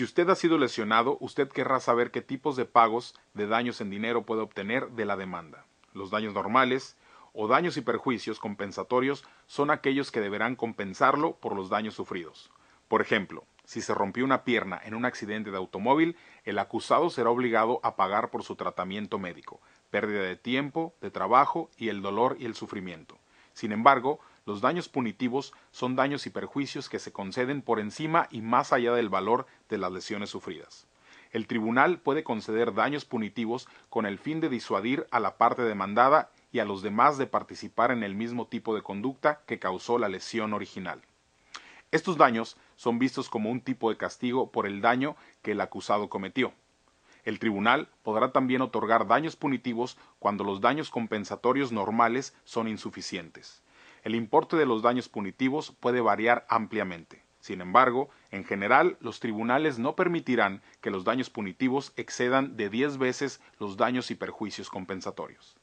Si usted ha sido lesionado, usted querrá saber qué tipos de pagos de daños en dinero puede obtener de la demanda. Los daños normales o daños y perjuicios compensatorios son aquellos que deberán compensarlo por los daños sufridos. Por ejemplo, si se rompió una pierna en un accidente de automóvil, el acusado será obligado a pagar por su tratamiento médico, pérdida de tiempo, de trabajo y el dolor y el sufrimiento. Sin embargo, los daños punitivos son daños y perjuicios que se conceden por encima y más allá del valor de las lesiones sufridas. El tribunal puede conceder daños punitivos con el fin de disuadir a la parte demandada y a los demás de participar en el mismo tipo de conducta que causó la lesión original. Estos daños son vistos como un tipo de castigo por el daño que el acusado cometió. El tribunal podrá también otorgar daños punitivos cuando los daños compensatorios normales son insuficientes. El importe de los daños punitivos puede variar ampliamente. Sin embargo, en general, los tribunales no permitirán que los daños punitivos excedan de diez veces los daños y perjuicios compensatorios.